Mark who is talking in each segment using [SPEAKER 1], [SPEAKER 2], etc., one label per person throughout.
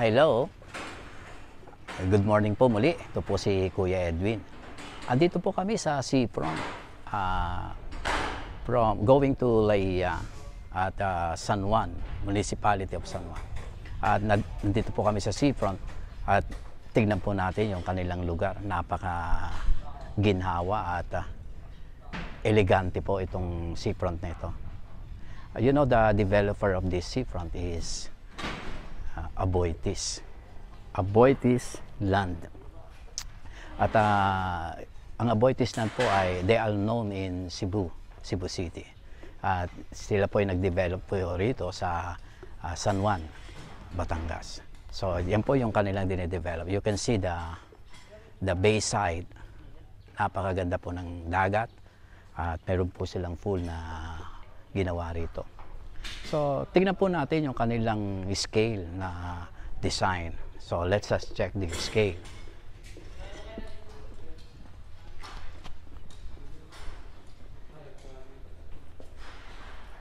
[SPEAKER 1] Hello. Good morning po muli. Ito po si Kuya Edwin. Andito po kami sa Seafront. Uh, ah, from going to Laia at uh, San Juan, Municipality of San Juan. At nag, nandito po kami sa Seafront at tignan po natin yung kanilang lugar. Napaka ginhawa at uh, elegante po itong seafront na ito. you know, the developer of this seafront is uh, Aboitis. Aboitis land. At uh, ang Aboitis land po ay they are known in Cebu, Cebu City. At sila po ay nag-develop po rito sa uh, San Juan, Batangas. So yan po yung kanilang dinedevelop. You can see the the bayside. Napakaganda po ng dagat at meron po silang full na ginawa rito. So, tingnan po natin yung kanilang scale na design. So, let's just check the scale.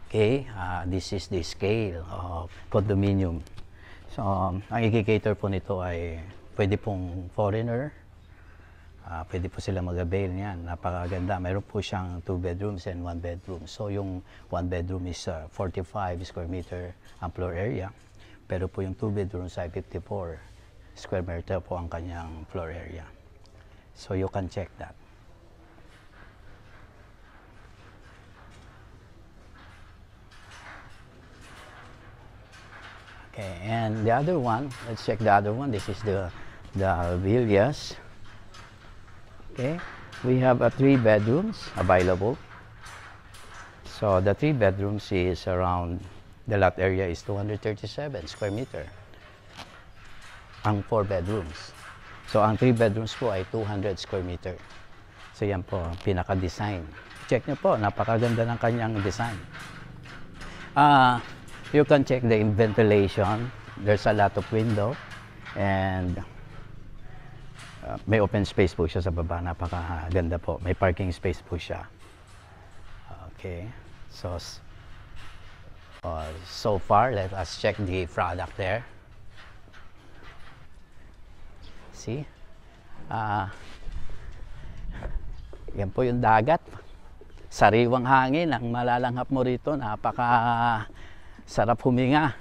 [SPEAKER 1] Okay, uh, this is the scale of condominium. So, um, ang i-cater po nito ay pwede pong foreigner, Uh, pwede po sila mag-avail niyan. Napakaganda. Mayroon po siyang two bedrooms and one bedroom. So yung one bedroom is uh, ah, 45 square meter ang floor area. Pero po yung two bedrooms ay 54 square meter po ang kanyang floor area. So you can check that. Okay, and the other one, let's check the other one. This is the the Villas. Okay, we have uh, three bedrooms available. So the three bedrooms is around, the lot area is 237 square meter. Ang four bedrooms. So ang three bedrooms po ay 200 square meter. So yan po ang pinaka-design. Check nyo po, napakaganda ng kanyang design. Uh, you can check the ventilation. There's a lot of window and Ah, may open space po siya sa baba. Napakaganda po. May parking space po siya. Okay. So, uh, so far, let us check the product there. See? Uh, yan po yung dagat. Sariwang hangin. Ang malalanghap mo rito. Napaka sarap huminga.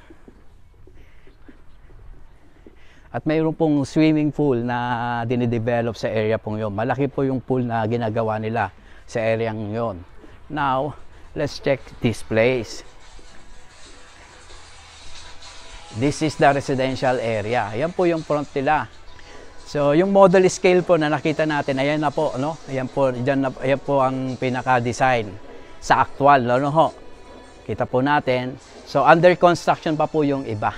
[SPEAKER 1] At mayroon pong swimming pool na dinidevelop sa area pong yon. Malaki po yung pool na ginagawa nila sa area yon. Now, let's check this place. This is the residential area. Ayan po yung front nila. So, yung model scale po na nakita natin, ayan na po, no? Ayan po, dyan na, ayan po ang pinaka-design sa actual, no? no ho? Kita po natin. So, under construction pa po yung iba.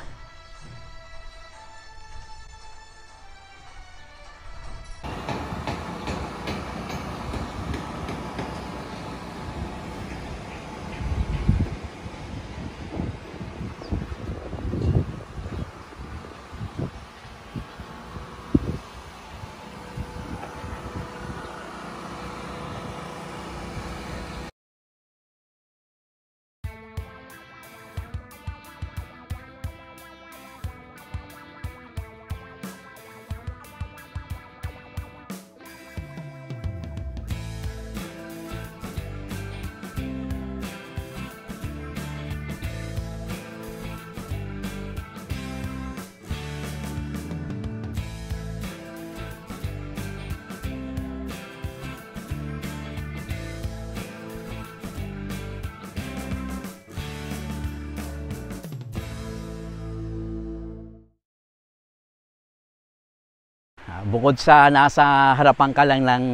[SPEAKER 1] bukod sa nasa harapan ka lang ng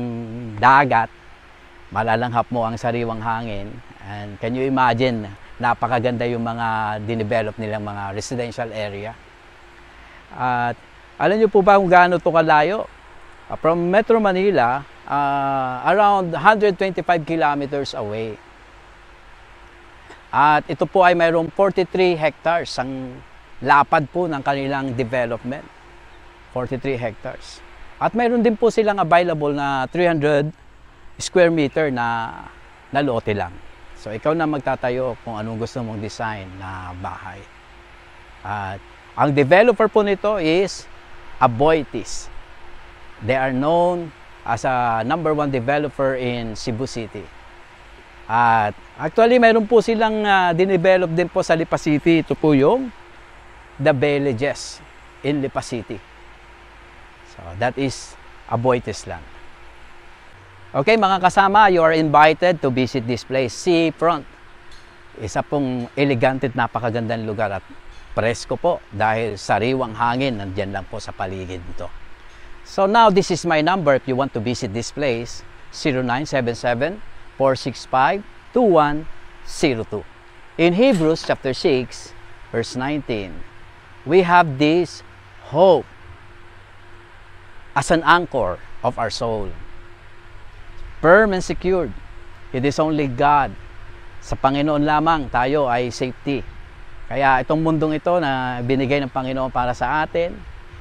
[SPEAKER 1] dagat, malalanghap mo ang sariwang hangin. And can you imagine, napakaganda yung mga dinevelop nilang mga residential area. At alam niyo po ba kung gaano to kalayo? Uh, from Metro Manila, uh, around 125 kilometers away. At ito po ay mayroong 43 hectares ang lapad po ng kanilang development. 43 hectares. At mayroon din po silang available na 300 square meter na, na lote lang. So ikaw na magtatayo kung anong gusto mong design na bahay. At ang developer po nito is Aboitis. They are known as a number one developer in Cebu City. At actually mayroon po silang uh, dinevelop din po sa Lipa City. Ito po yung The Villages in Lipa City. So that is avoid Islam. Okay mga kasama, you are invited to visit this place, Seafront. Isa pong elegant at napakagandang lugar at presko po dahil sariwang hangin nandiyan lang po sa paligid nito. So now this is my number if you want to visit this place, 0977 465 2102. In Hebrews chapter 6 verse 19, we have this hope as an anchor of our soul. Firm and secured, it is only God. Sa Panginoon lamang tayo ay safety. Kaya itong mundong ito na binigay ng Panginoon para sa atin,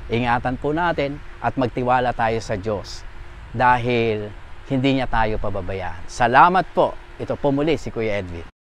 [SPEAKER 1] ingatan po natin at magtiwala tayo sa Diyos dahil hindi niya tayo pababayaan. Salamat po. Ito po muli si Kuya Edwin.